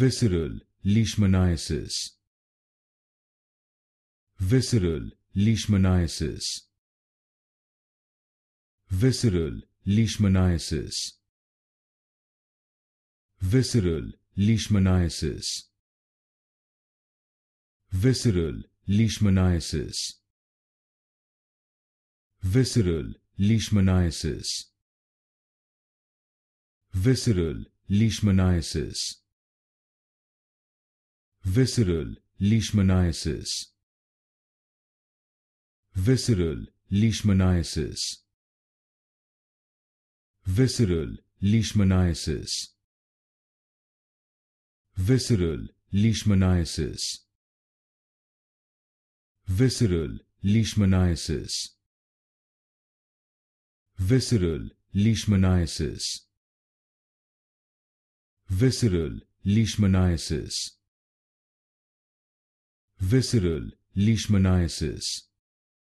Visceral leishmaniasis. Visceral leishmaniasis. Visceral leishmaniasis. Visceral leishmaniasis. Visceral leishmaniasis. Visceral leishmaniasis. Visceral leishmaniasis. Visceral leishmaniasis. Visceral leishmaniasis. Visceral leishmaniasis. Visceral leishmaniasis. Visceral leishmaniasis. Visceral leishmaniasis. Visceral leishmaniasis visceral leishmaniasis.